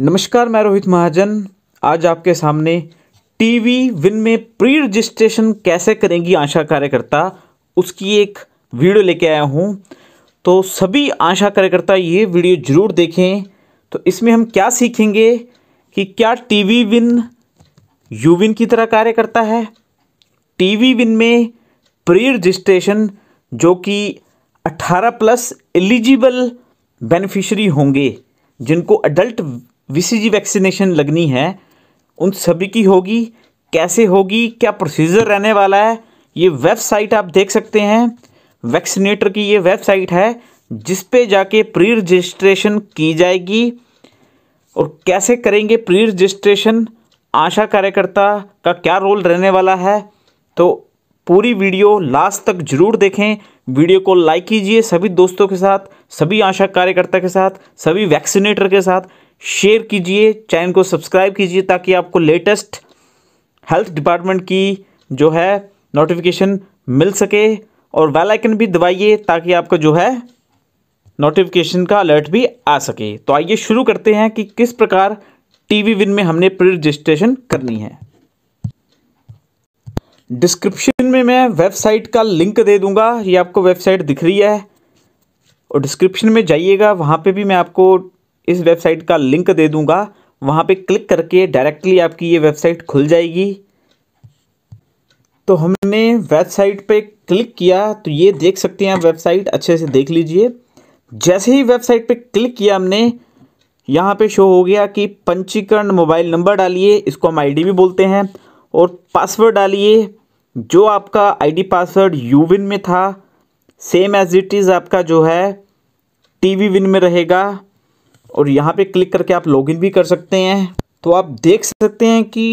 नमस्कार मैं रोहित महाजन आज आपके सामने टीवी विन में प्री रजिस्ट्रेशन कैसे करेंगी आशा कार्यकर्ता उसकी एक वीडियो लेके आया हूँ तो सभी आशा कार्यकर्ता ये वीडियो ज़रूर देखें तो इसमें हम क्या सीखेंगे कि क्या टीवी विन यू विन की तरह कार्य करता है टीवी विन में प्री रजिस्ट्रेशन जो कि 18 प्लस एलिजिबल बेनिफिशरी होंगे जिनको अडल्ट वीसीजी वैक्सीनेशन लगनी है उन सभी की होगी कैसे होगी क्या प्रोसीजर रहने वाला है ये वेबसाइट आप देख सकते हैं वैक्सीनेटर की ये वेबसाइट है जिस पे जाके प्री रजिस्ट्रेशन की जाएगी और कैसे करेंगे प्री रजिस्ट्रेशन आशा कार्यकर्ता का क्या रोल रहने वाला है तो पूरी वीडियो लास्ट तक जरूर देखें वीडियो को लाइक कीजिए सभी दोस्तों के साथ सभी आशा कार्यकर्ता के साथ सभी वैक्सीनेटर के साथ शेयर कीजिए चैनल को सब्सक्राइब कीजिए ताकि आपको लेटेस्ट हेल्थ डिपार्टमेंट की जो है नोटिफिकेशन मिल सके और बेल आइकन भी दबाइए ताकि आपका जो है नोटिफिकेशन का अलर्ट भी आ सके तो आइए शुरू करते हैं कि किस प्रकार टीवी विन में हमने प्री रजिस्ट्रेशन करनी है डिस्क्रिप्शन में मैं वेबसाइट का लिंक दे दूंगा ये आपको वेबसाइट दिख रही है और डिस्क्रिप्शन में जाइएगा वहाँ पे भी मैं आपको इस वेबसाइट का लिंक दे दूंगा वहाँ पे क्लिक करके डायरेक्टली आपकी ये वेबसाइट खुल जाएगी तो हमने वेबसाइट पे क्लिक किया तो ये देख सकते हैं आप वेबसाइट अच्छे से देख लीजिए जैसे ही वेबसाइट पे क्लिक किया हमने यहाँ पे शो हो गया कि पंचीकरण मोबाइल नंबर डालिए इसको हम आईडी भी बोलते हैं और पासवर्ड डालिए जो आपका आईडी पासवर्ड यूविन में था सेम एज इट इज़ आपका जो है टीवी विन में रहेगा और यहाँ पे क्लिक करके आप लॉगिन भी कर सकते हैं तो आप देख सकते हैं कि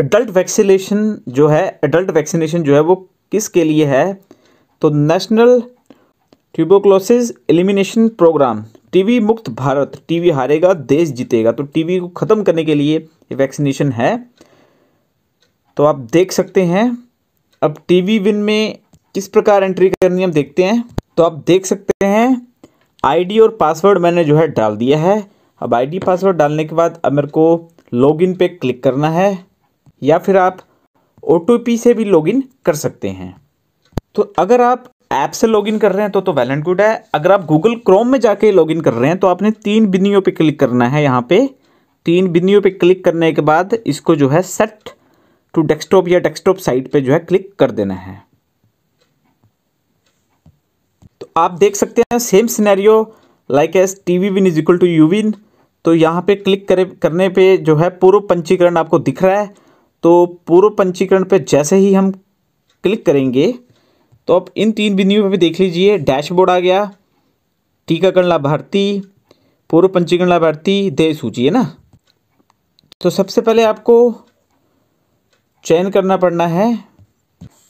अडल्ट वैक्सीनेशन जो है अडल्ट वैक्सीनेशन जो है वो किसके लिए है तो national tuberculosis elimination programme TB मुक्त भारत टीवी हारेगा देश जीतेगा तो टीवी को ख़त्म करने के लिए ये वैक्सीनेशन है तो आप देख सकते हैं अब टीवी विन में किस प्रकार एंट्री करनी हम देखते हैं तो आप देख सकते हैं आईडी और पासवर्ड मैंने जो है डाल दिया है अब आईडी पासवर्ड डालने के बाद अब मेरे को लॉगिन पे क्लिक करना है या फिर आप ओ से भी लॉगिन कर सकते हैं तो अगर आप ऐप से लॉगिन कर रहे हैं तो तो वेल एंड गुड है अगर आप गूगल क्रोम में जाके लॉगिन कर रहे हैं तो आपने तीन बिंदियों पे क्लिक करना है यहाँ पे तीन बिंदियों पे क्लिक करने के बाद इसको जो है सेट टू डेस्कटॉप या डेस्कटॉप साइट पे जो है क्लिक कर देना है आप देख सकते हैं same scenario like as T B win is equal to U win तो यहाँ पे क्लिक करे करने पे जो है पूर्व पंचीकरण आपको दिख रहा है तो पूर्व पंचीकरण पे जैसे ही हम क्लिक करेंगे तो आप इन तीन बिंदुओं पे भी देख लीजिए डैशबोर्ड आ गया टीकाकरण लाभार्थी पूर्व पंचीकरण लाभार्थी देय सूची है ना तो सबसे पहले आपको चयन करना पड़ना है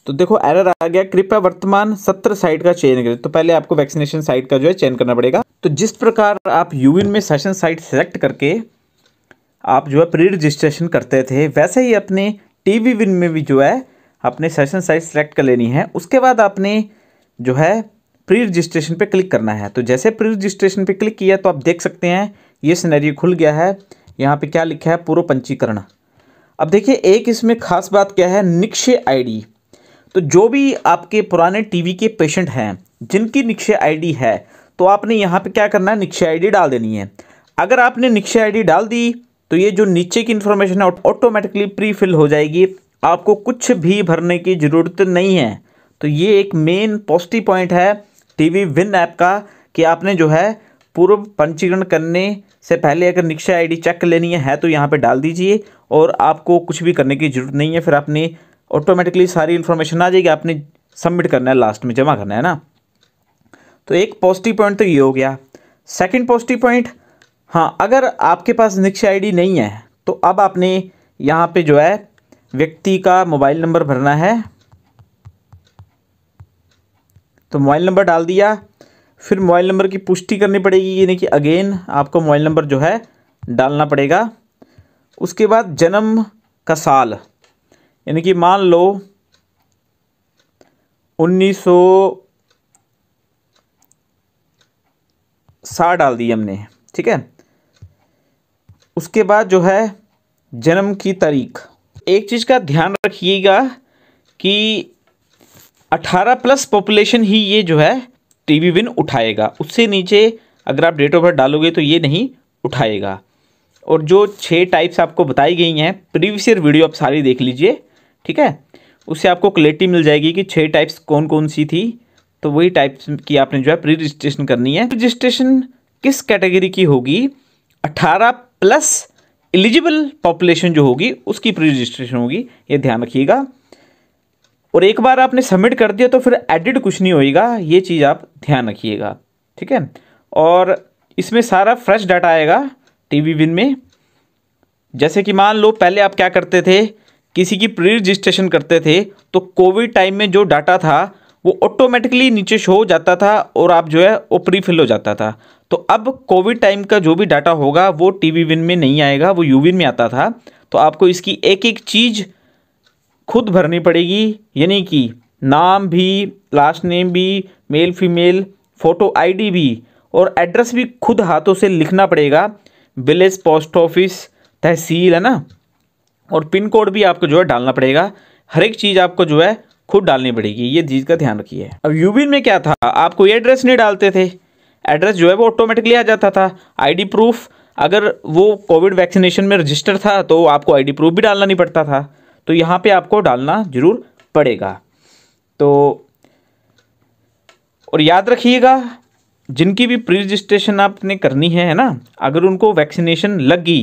तो देखो एरर आ गया कृपया वर्तमान सत्र साइट का चयन करें तो पहले आपको वैक्सीनेशन साइट का जो है चयन करना पड़ेगा तो जिस प्रकार आप यूविन में सेशन साइट सेलेक्ट करके आप जो है प्री रजिस्ट्रेशन करते थे वैसे ही अपने टी वी विन में भी जो है आपने सेशन साइट सेलेक्ट कर लेनी है उसके बाद आपने जो है प्री रजिस्ट्रेशन पे क्लिक करना है तो जैसे प्री रजिस्ट्रेशन पे क्लिक किया तो आप देख सकते हैं ये सिनेरियो खुल गया है यहाँ पे क्या लिखा है पूर्व पंजीकरण अब देखिए एक इसमें खास बात क्या है निक्षय आई तो जो भी आपके पुराने टीवी के पेशेंट हैं जिनकी निक्षय आईडी है तो आपने यहाँ पे क्या करना है निक्षय आईडी डाल देनी है अगर आपने निक्षय आईडी डाल दी तो ये जो नीचे की इन्फॉर्मेशन है ऑटोमेटिकली प्री फिल हो जाएगी आपको कुछ भी भरने की ज़रूरत नहीं है तो ये एक मेन पॉजिटिव पॉइंट है टीवी विन ऐप का कि आपने जो है पूर्व पंजीकरण करने से पहले अगर निक्षय आईडी चेक लेनी है तो यहाँ पे डाल दीजिए और आपको कुछ भी करने की ज़रूरत नहीं है फिर आपने ऑटोमेटिकली सारी इन्फॉर्मेशन आ जाएगी आपने सबमिट करना है लास्ट में जमा करना है ना तो एक पॉजिटिव पॉइंट तो ये हो गया सेकंड पॉजिटिव पॉइंट हाँ अगर आपके पास निक्षय आईडी नहीं है तो अब आपने यहाँ पे जो है व्यक्ति का मोबाइल नंबर भरना है तो मोबाइल नंबर डाल दिया फिर मोबाइल नंबर की पुष्टि करनी पड़ेगी यानी कि अगेन आपको मोबाइल नंबर जो है डालना पड़ेगा उसके बाद जन्म का साल यानी कि मान लो उन्नीस सौ साठ डाल दी हमने ठीक है उसके बाद जो है जन्म की तारीख एक चीज़ का ध्यान रखिएगा कि 18 प्लस पॉपुलेशन ही ये जो है टीवी विन उठाएगा उससे नीचे अगर आप डेट ऑफ बर्थ डालोगे तो ये नहीं उठाएगा और जो छह टाइप्स आपको बताई गई हैं प्रीवियस ईयर वीडियो आप सारी देख लीजिए ठीक है उससे आपको क्लेरिटी मिल जाएगी कि छह टाइप्स कौन कौन सी थी तो वही टाइप्स की आपने जो है प्री रजिस्ट्रेशन करनी है रजिस्ट्रेशन किस कैटेगरी की होगी 18 प्लस एलिजिबल पॉपुलेशन जो होगी उसकी प्री रजिस्ट्रेशन होगी ये ध्यान रखिएगा और एक बार आपने सबमिट कर दिया तो फिर एडिट कुछ नहीं होएगा ये चीज़ आप ध्यान रखिएगा ठीक है और इसमें सारा फ्रेश डाटा आएगा टी वी विन में जैसे कि मान लो पहले आप क्या करते थे किसी की प्री रजिस्ट्रेशन करते थे तो कोविड टाइम में जो डाटा था वो ऑटोमेटिकली नीचे शो हो जाता था और आप जो है वो प्री फिल हो जाता था तो अब कोविड टाइम का जो भी डाटा होगा वो टी वी विन में नहीं आएगा वो यू विन में आता था तो आपको इसकी एक एक चीज़ खुद भरनी पड़ेगी यानी कि नाम भी लास्ट नेम भी मेल फीमेल फ़ोटो आईडी भी और एड्रेस भी खुद हाथों से लिखना पड़ेगा विलेज पोस्ट ऑफिस तहसील है ना और पिन कोड भी आपको जो है डालना पड़ेगा हर एक चीज़ आपको जो है खुद डालनी पड़ेगी ये चीज़ का ध्यान रखिए अब यूबीन में क्या था आपको ये एड्रेस नहीं डालते थे एड्रेस जो है वो ऑटोमेटिकली आ जाता था आईडी प्रूफ अगर वो कोविड वैक्सीनेशन में रजिस्टर था तो आपको आईडी प्रूफ भी डालना नहीं पड़ता था तो यहाँ पे आपको डालना ज़रूर पड़ेगा तो और याद रखिएगा जिनकी भी प्री रजिस्ट्रेशन आपने करनी है है ना अगर उनको वैक्सीनेशन लगी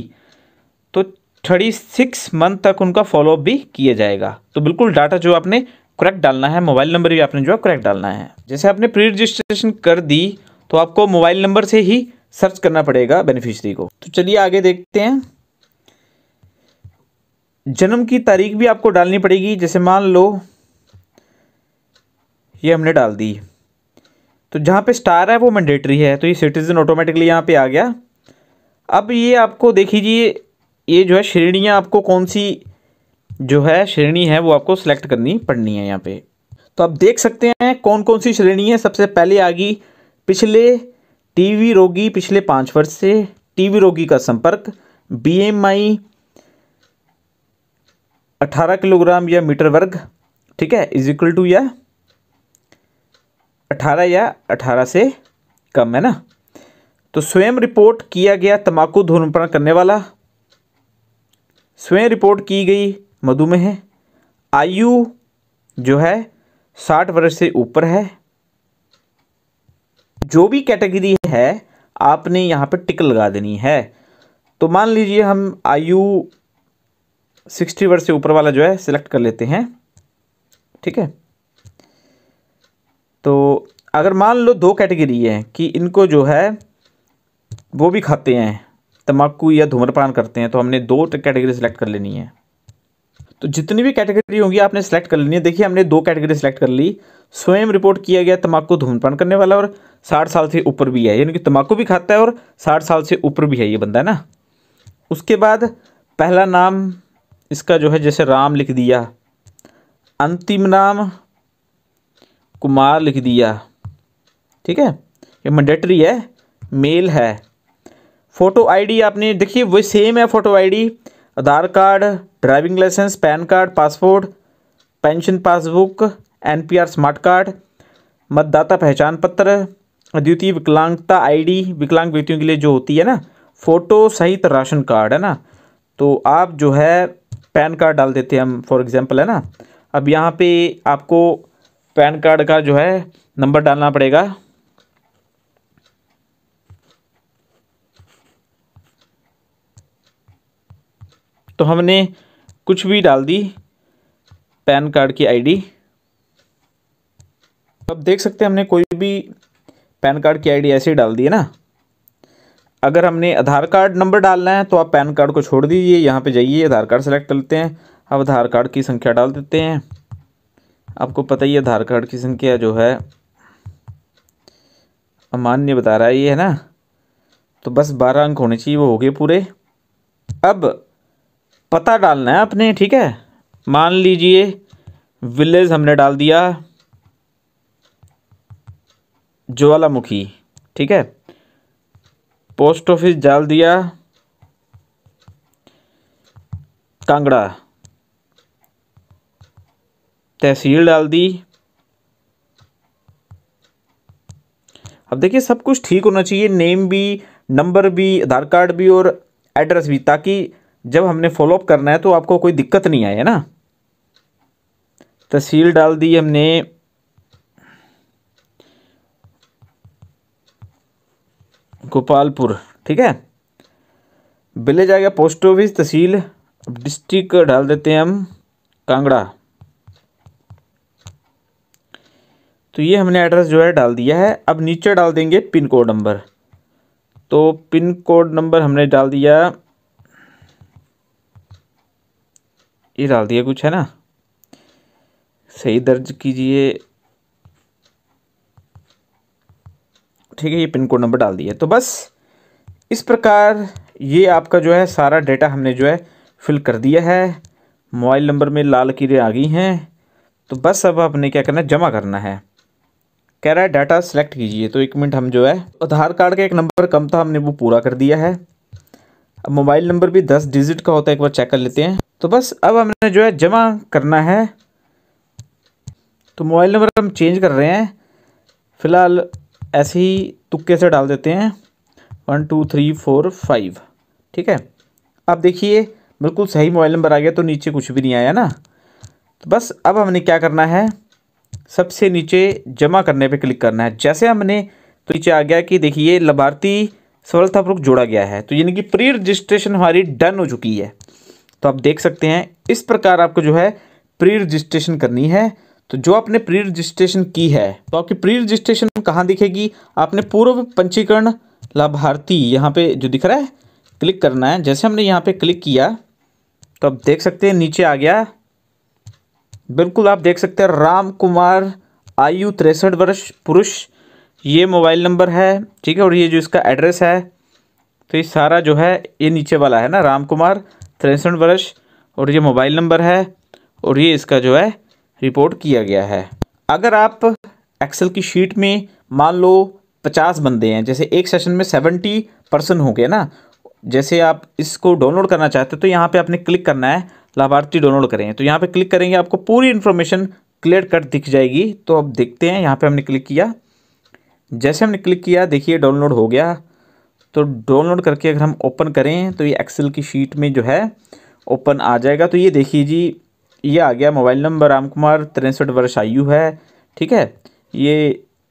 थर्टी सिक्स मंथ तक उनका फॉलोअप भी किया जाएगा तो बिल्कुल डाटा जो आपने करेक्ट डालना है मोबाइल नंबर भी आपने जो है करेक्ट डालना है जैसे आपने प्री रजिस्ट्रेशन कर दी तो आपको मोबाइल नंबर से ही सर्च करना पड़ेगा बेनिफिशरी को तो चलिए आगे देखते हैं जन्म की तारीख भी आपको डालनी पड़ेगी जैसे मान लो ये हमने डाल दी तो जहाँ पे स्टार है वो मैंडेटरी है तो ये सिटीज़न ऑटोमेटिकली यहाँ पे आ गया अब ये आपको देखिए ये जो है श्रेणियाँ आपको कौन सी जो है श्रेणी है वो आपको सेलेक्ट करनी पड़नी है यहाँ पे तो आप देख सकते हैं कौन कौन सी श्रेणी है सबसे पहले आ गई पिछले टीवी रोगी पिछले पाँच वर्ष से टीवी रोगी का संपर्क बीएमआई 18 किलोग्राम या मीटर वर्ग ठीक है इज इक्वल टू या 18 या 18 से कम है ना तो स्वयं रिपोर्ट किया गया तंबाकू धूम्रपान करने वाला स्वयं रिपोर्ट की गई मधुमेह आयु जो है साठ वर्ष से ऊपर है जो भी कैटेगरी है आपने यहाँ पर टिक लगा देनी है तो मान लीजिए हम आयु सिक्सटी वर्ष से ऊपर वाला जो है सिलेक्ट कर लेते हैं ठीक है तो अगर मान लो दो कैटेगरी है कि इनको जो है वो भी खाते हैं तम्बाकू या धूम्रपान करते हैं तो हमने दो कैटेगरी सेलेक्ट कर लेनी है तो जितनी भी कैटेगरी होंगी आपने सेलेक्ट कर लेनी है देखिए हमने दो कैटेगरी सेलेक्ट कर ली स्वयं रिपोर्ट किया गया तम्बाकू धूम्रपान करने वाला और साठ साल से ऊपर भी है यानी कि तम्बाकू भी खाता है और साठ साल से ऊपर भी है ये बंदा ना उसके बाद पहला नाम इसका जो है जैसे राम लिख दिया अंतिम नाम कुमार लिख दिया ठीक है ये मंडेटरी है मेल है फ़ोटो आईडी आपने देखिए वही सेम है photo ID Aadhaar card driving licence PAN card passport pension passbook NPR smart card मतदाता पहचान पत्र अद्वितीय विकलांगता आईडी विकलांग व्यक्तियों के लिए जो होती है ना फ़ोटो सहित राशन कार्ड है ना तो आप जो है पैन कार्ड डाल देते हैं हम फॉर एग्ज़ाम्पल है ना अब यहाँ पर आपको पैन कार्ड का जो है नंबर डालना पड़ेगा तो हमने कुछ भी डाल दी पैन कार्ड की आईडी अब देख सकते हैं हमने कोई भी पैन कार्ड की आईडी ऐसे ही डाल दी है ना अगर हमने आधार कार्ड नंबर डालना है तो आप पैन कार्ड को छोड़ दीजिए यहाँ पे जाइए आधार कार्ड सेलेक्ट कर लेते हैं अब आधार कार्ड की संख्या डाल देते हैं आपको पता ही आधार कार्ड की संख्या जो है अमान्य बता रहा है ये है ना तो बस बारह अंक होने चाहिए वो हो गए पूरे अब पता डालना है आपने ठीक है मान लीजिए विलेज हमने डाल दिया ज्वालामुखी ठीक है पोस्ट ऑफिस डाल दिया कांगड़ा तहसील डाल दी अब देखिए सब कुछ ठीक होना चाहिए नेम भी नंबर भी आधार कार्ड भी और एड्रेस भी ताकि जब हमने फॉलोअप करना है तो आपको कोई दिक्कत नहीं आई है ना तहसील तो डाल दी हमने गोपालपुर ठीक है विलेज आ गया पोस्ट ऑफिस तहसील डिस्ट्रिक्ट डाल देते हैं हम कांगड़ा तो ये हमने एड्रेस जो है डाल दिया है अब नीचे डाल देंगे पिन कोड नंबर तो पिन कोड नंबर हमने डाल दिया ये डाल दिया कुछ है ना सही दर्ज कीजिए ठीक है ये पिन कोड नंबर डाल दिया तो बस इस प्रकार ये आपका जो है सारा डेटा हमने जो है फिल कर दिया है मोबाइल नंबर में लाल कीड़े आ गई हैं तो बस अब आपने क्या करना है जमा करना है कह रहा है डाटा सेलेक्ट कीजिए तो एक मिनट हम जो है आधार कार्ड का एक नंबर कम था हमने वो पूरा कर दिया है अब मोबाइल नंबर भी दस डिजिट का होता है एक बार चेक कर लेते हैं तो बस अब हमने जो है जमा करना है तो मोबाइल नंबर हम चेंज कर रहे हैं फ़िलहाल ऐसे ही तुक्के से डाल देते हैं one two three four five ठीक है अब देखिए बिल्कुल सही मोबाइल नंबर आ गया तो नीचे कुछ भी नहीं आया ना तो बस अब हमने क्या करना है सबसे नीचे जमा करने पे क्लिक करना है जैसे हमने तो नीचे आ गया कि देखिए लाभार्थी सफलतापूर्वक जोड़ा गया है तो यानी कि प्री रजिस्ट्रेशन हमारी डन हो चुकी है तो आप देख सकते हैं इस प्रकार आपको जो है प्री रजिस्ट्रेशन करनी है तो जो आपने प्री रजिस्ट्रेशन की है तो आपकी प्री रजिस्ट्रेशन कहाँ दिखेगी आपने पूर्व पंचीकरण लाभार्थी यहाँ पे जो दिख रहा है क्लिक करना है जैसे हमने यहाँ पे क्लिक किया तो आप देख सकते हैं नीचे आ गया बिल्कुल आप देख सकते हैं राम कुमार आयु तिरसठ वर्ष पुरुष ये मोबाइल नंबर है ठीक है और ये जो इसका एड्रेस है तो ये सारा जो है ये नीचे वाला है ना राम कुमार तिरसठ वर्ष और ये मोबाइल नंबर है और ये इसका जो है रिपोर्ट किया गया है अगर आप एक्सेल की शीट में मान लो पचास बंदे हैं जैसे एक सेशन में सेवेंटी पर्सन हो गए ना जैसे आप इसको डाउनलोड करना चाहते हो तो यहाँ पे आपने क्लिक करना है लाभार्थी डाउनलोड करें तो यहाँ पे क्लिक करेंगे आपको पूरी इन्फॉर्मेशन क्लियर कट दिख जाएगी तो अब देखते हैं यहाँ पे हमने क्लिक किया जैसे हमने क्लिक किया देखिए डाउनलोड हो गया तो डाउनलोड करके अगर हम ओपन करें तो ये एक्सेल की शीट में जो है ओपन आ जाएगा तो ये देखिए जी ये आ गया मोबाइल नंबर राम कुमार तिरसठ वर्ष आयु है ठीक है ये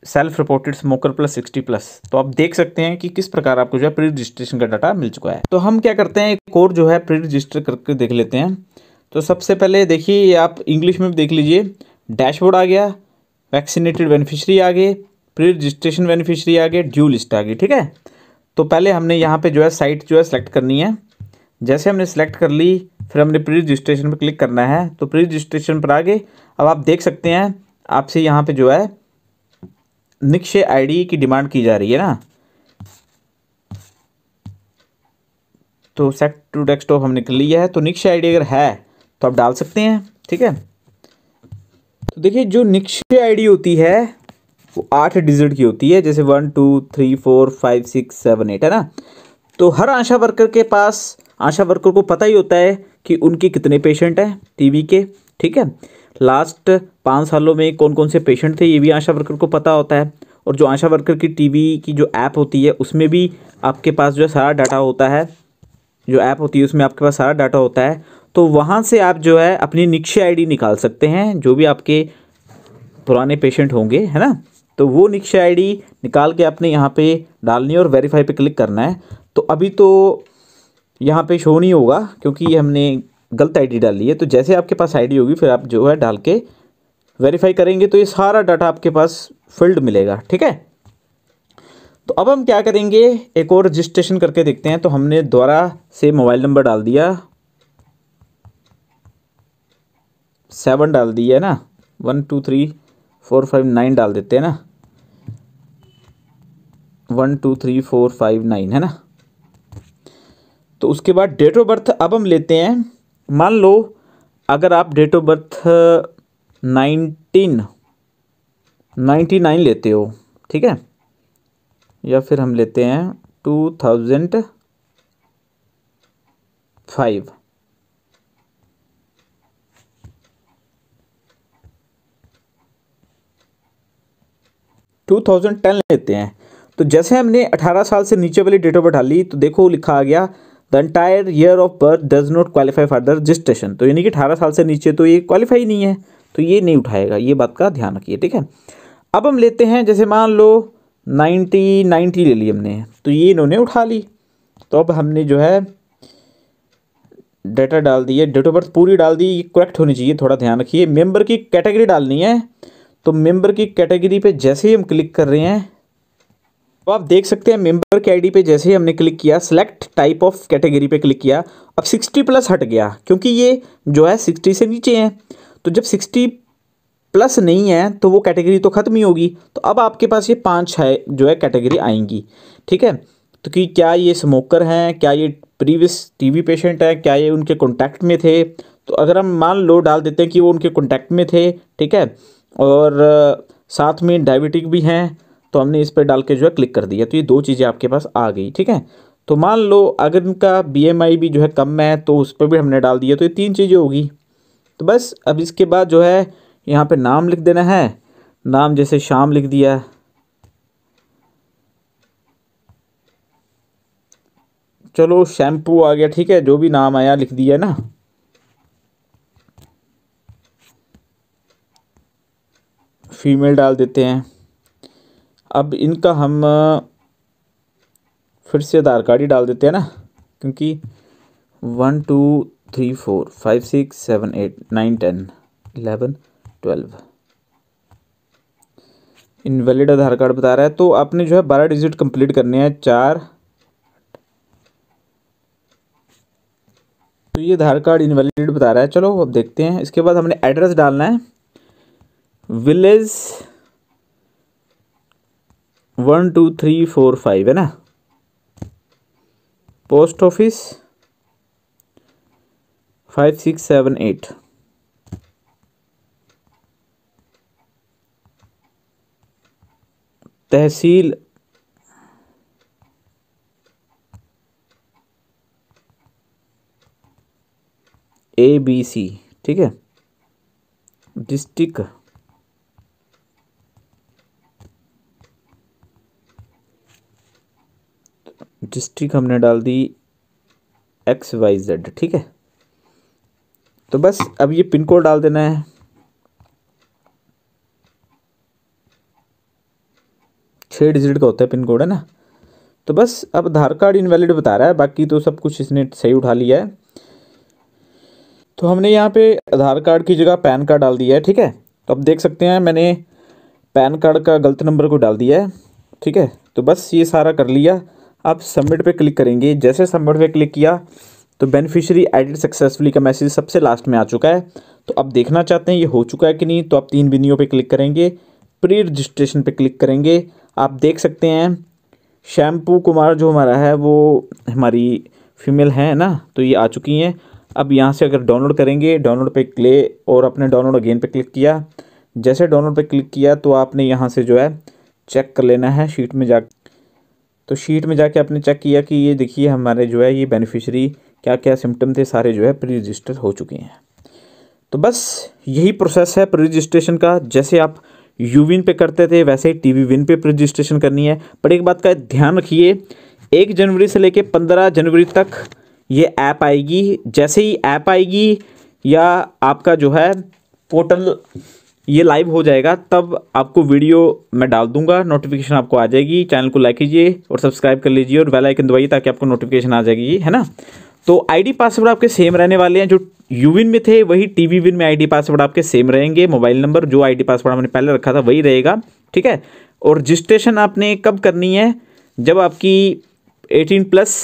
self reported smoker plus sixty plus तो आप देख सकते हैं कि किस प्रकार आपको जो है प्री रजिस्ट्रेशन का डाटा मिल चुका है तो हम क्या करते हैं एक और जो है प्री रजिस्टर करके देख लेते हैं तो सबसे पहले देखिए आप इंग्लिश में भी देख लीजिए डैशबोर्ड आ गया वैक्सीनेटेड बेनिफिशरी आ गए प्री रजिस्ट्रेशन बेनिफिशरी आ गए ड्यू लिस्ट आ गई ठीक है तो पहले हमने यहाँ पे जो है साइट जो है सेलेक्ट करनी है जैसे हमने सेलेक्ट कर ली फिर हमने प्री रजिस्ट्रेशन पर क्लिक करना है तो प्री रजिस्ट्रेशन पर आगे अब आप देख सकते हैं आपसे यहाँ पे जो है निक्षय आईडी की डिमांड की जा रही है ना तो सेट टू डेस्कटॉप हमने कर लिया है तो निक्षय आईडी अगर है तो आप डाल सकते हैं ठीक है तो देखिए जो निक्षय आईडी होती है आठ डिजिट की होती है जैसे one two three four five six seven eight है ना तो हर आशा वर्कर के पास आशा वर्कर को पता ही होता है कि उनके कितने पेशेंट हैं टीबी के ठीक है लास्ट पाँच सालों में कौन कौन से पेशेंट थे ये भी आशा वर्कर को पता होता है और जो आशा वर्कर की टीबी की जो ऐप होती है उसमें भी आपके पास जो है सारा डाटा होता है जो ऐप होती है उसमें आपके पास सारा डाटा होता है तो वहाँ से आप जो है अपनी निक्षय आईडी निकाल सकते हैं जो भी आपके पुराने पेशेंट होंगे है ना तो वो निक्शा आईडी निकाल के आपने यहाँ पे डालनी है और वेरीफाई पे क्लिक करना है तो अभी तो यहाँ पे शो नहीं होगा क्योंकि हमने गलत आईडी डाली है तो जैसे आपके पास आईडी होगी फिर आप जो है डाल के वेरीफाई करेंगे तो ये सारा डाटा आपके पास फिल्ड मिलेगा ठीक है तो अब हम क्या करेंगे एक और रजिस्ट्रेशन करके देखते हैं तो हमने दोबारा से मोबाइल नंबर डाल दिया सेवन डाल दिया ना one two three four five nine डाल देते हैं ना one two three four five nine है ना तो उसके बाद डेट ऑफ बर्थ अब हम लेते हैं मान लो अगर आप date of birth nineteen ninety nine लेते हो ठीक है या फिर हम लेते हैं two thousand five two thousand ten लेते हैं तो जैसे हमने 18 साल से नीचे वाली डेट ऑफ बर्थ डाली तो देखो लिखा आ गया the entire year of birth does not qualify for the registration तो यानी कि अठारह साल से नीचे तो ये क्वालिफाई नहीं है तो ये नहीं उठाएगा ये बात का ध्यान रखिए ठीक है अब हम लेते हैं जैसे मान लो नाइन्टी नाइन्टी ले ली हमने तो ये इन्होंने उठा ली तो अब हमने जो है डेटा डाल दिए डेट ऑफ बर्थ पूरी डाल दी ये करेक्ट होनी चाहिए थोड़ा ध्यान रखिए मेंबर की कैटेगरी डालनी है तो मेंबर की कैटेगरी पे जैसे ही हम क्लिक कर रहे हैं तो आप देख सकते हैं मेंबर के आई पे जैसे ही हमने क्लिक किया सेलेक्ट टाइप ऑफ कैटेगरी पे क्लिक किया अब 60 प्लस हट गया क्योंकि ये जो है 60 से नीचे हैं तो जब 60 प्लस नहीं है तो वो कैटेगरी तो ख़त्म ही होगी तो अब आपके पास ये पाँच है जो है कैटेगरी आएंगी ठीक है तो कि क्या ये स्मोकर हैं क्या ये प्रीवियस टी पेशेंट है क्या ये उनके कॉन्टैक्ट में थे तो अगर हम मान लो डाल देते हैं कि वो उनके कॉन्टैक्ट में थे ठीक है और साथ में डायबिटिक भी हैं तो हमने इस पर डाल के जो है क्लिक कर दिया तो ये दो चीज़ें आपके पास आ गई ठीक है तो मान लो अगर इनका बी भी जो है कम है तो उस पर भी हमने डाल दिया तो ये तीन चीज़ें होगी तो बस अब इसके बाद जो है यहाँ पे नाम लिख देना है नाम जैसे शाम लिख दिया चलो शैम्पू आ गया ठीक है जो भी नाम आया लिख दिया ना फीमेल डाल देते हैं अब इनका हम फिर से आधार कार्ड ही डाल देते हैं ना क्योंकि one two three four five six seven eight nine ten eleven twelve invalid Aadhaar card बता रहा है तो आपने जो है बारह डिजिट कंप्लीट करने हैं चार तो ये आधार कार्ड इनवैलिड बता रहा है चलो अब देखते हैं इसके बाद हमने एड्रेस डालना है village one two three four five है ना post office five six seven eight tehsil A B C ठीक है डिस्ट्रिक्ट डिस्ट्रिक हमने डाल दी एक्स वाई जेड ठीक है तो बस अब ये पिन कोड डाल देना है छः डिजिट का होता है पिन कोड है ना तो बस अब आधार कार्ड इनवैलिड बता रहा है बाकी तो सब कुछ इसने सही उठा लिया है तो हमने यहाँ पे आधार कार्ड की जगह पैन कार्ड डाल दिया है ठीक है तो आप देख सकते हैं मैंने पैन कार्ड का गलत नंबर को डाल दिया है ठीक है तो बस ये सारा कर लिया आप सबमिट पे क्लिक करेंगे जैसे सबमिट पे क्लिक किया तो बेनिफिशियरी एडिड सक्सेसफुली का मैसेज सबसे लास्ट में आ चुका है तो आप देखना चाहते हैं ये हो चुका है कि नहीं तो आप तीन बिंदियों पे क्लिक करेंगे प्री रजिस्ट्रेशन पे क्लिक करेंगे आप देख सकते हैं शैम्पू कुमार जो हमारा है वो हमारी फीमेल है ना तो ये आ चुकी हैं अब यहाँ से अगर डाउनलोड करेंगे डाउनलोड पे क्ले और अपने डाउनलोड अगेन पे क्लिक किया जैसे डाउनलोड पे क्लिक किया तो आपने यहाँ से जो है चेक कर लेना है शीट में जा तो शीट में जाके आपने चेक किया कि ये देखिए हमारे जो है ये बेनिफिशरी क्या क्या सिम्टम थे सारे जो है प्री रजिस्टर हो चुके हैं तो बस यही प्रोसेस है प्री रजिस्ट्रेशन का जैसे आप यू विन पे करते थे वैसे ही टी वी विन पे प्री रजिस्ट्रेशन करनी है पर एक बात का ध्यान रखिए एक जनवरी से लेके पंद्रह जनवरी तक ये ऐप आएगी जैसे ही ऐप आएगी या आपका जो है पोर्टल ये लाइव हो जाएगा तब आपको वीडियो मैं डाल दूंगा नोटिफिकेशन आपको आ जाएगी चैनल को लाइक कीजिए और सब्सक्राइब कर लीजिए और बेल आइकन दबाइए ताकि आपको नोटिफिकेशन आ जाएगी है ना तो आईडी पासवर्ड आपके सेम रहने वाले हैं जो यूविन में थे वही टीवी विन में आईडी पासवर्ड आपके सेम रहेंगे मोबाइल नंबर जो आईडी पासवर्ड हमने पहले रखा था वही रहेगा ठीक है और रजिस्ट्रेशन आपने कब करनी है जब आपकी एटीन प्लस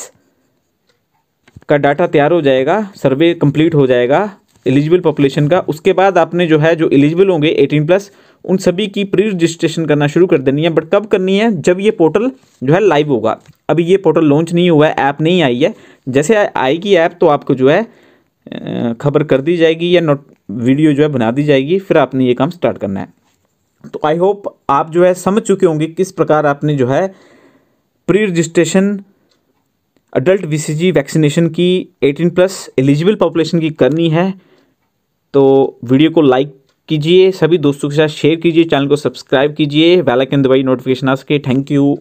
का डाटा तैयार हो जाएगा सर्वे कंप्लीट हो जाएगा एलिजिबल पॉपुलेशन का उसके बाद आपने जो है जो एलिजिबल होंगे एटीन प्लस उन सभी की प्री रजिस्ट्रेशन करना शुरू कर देनी है बट कब करनी है जब ये पोर्टल जो है लाइव होगा अभी ये पोर्टल लॉन्च नहीं हुआ है ऐप नहीं आई है जैसे आएगी ऐप तो आपको जो है खबर कर दी जाएगी या नोट वीडियो जो है बना दी जाएगी फिर आपने ये काम स्टार्ट करना है तो आई होप आप जो है समझ चुके होंगे किस प्रकार आपने जो है pre registration adult BCG vaccination की 18 प्लस एलिजिबल पॉपुलेशन की करनी है तो वीडियो को लाइक कीजिए सभी दोस्तों के साथ शेयर कीजिए चैनल को सब्सक्राइब कीजिए बेल आइकन दबाइए नोटिफिकेशन आ सके थैंक यू